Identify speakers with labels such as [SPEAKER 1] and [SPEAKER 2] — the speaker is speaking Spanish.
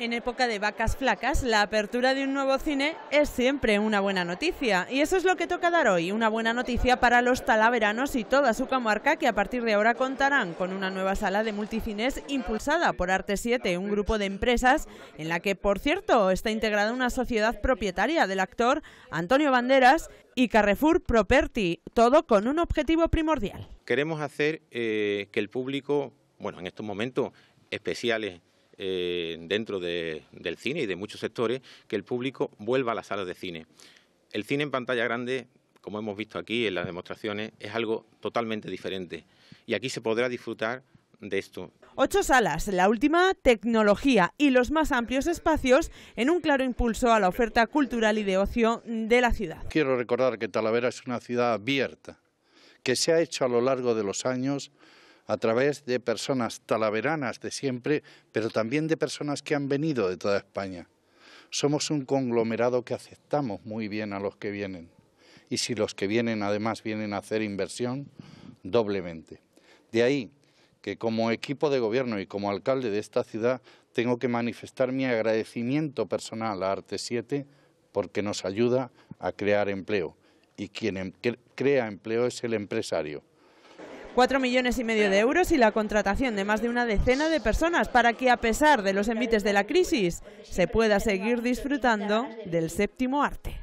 [SPEAKER 1] En época de vacas flacas, la apertura de un nuevo cine es siempre una buena noticia. Y eso es lo que toca dar hoy, una buena noticia para los talaveranos y toda su comarca que a partir de ahora contarán con una nueva sala de multicines impulsada por Arte 7, un grupo de empresas en la que, por cierto, está integrada una sociedad propietaria del actor Antonio Banderas y Carrefour Property, todo con un objetivo primordial.
[SPEAKER 2] Queremos hacer eh, que el público, bueno, en estos momentos especiales eh, dentro del cine y de muchos sectores, que el público vuelva a las salas de cine. El cine en pantalla grande, como hemos visto aquí en las demostraciones, es algo totalmente diferente y aquí se podrá disfrutar de esto.
[SPEAKER 1] Ocho salas, la última tecnología y los más amplios espacios en un claro impulso a la oferta cultural y de ocio de la ciudad.
[SPEAKER 3] Quiero recordar que Talavera es una ciudad abierta, que se ha hecho a lo largo de los años a través de personas talaveranas de siempre, pero también de personas que han venido de toda España. Somos un conglomerado que aceptamos muy bien a los que vienen. Y si los que vienen además vienen a hacer inversión, doblemente. De ahí que como equipo de gobierno y como alcalde de esta ciudad tengo que manifestar mi agradecimiento personal a Arte 7 porque nos ayuda a crear empleo y quien em, crea empleo es el empresario.
[SPEAKER 1] Cuatro millones y medio de euros y la contratación de más de una decena de personas para que, a pesar de los envites de la crisis, se pueda seguir disfrutando del séptimo arte.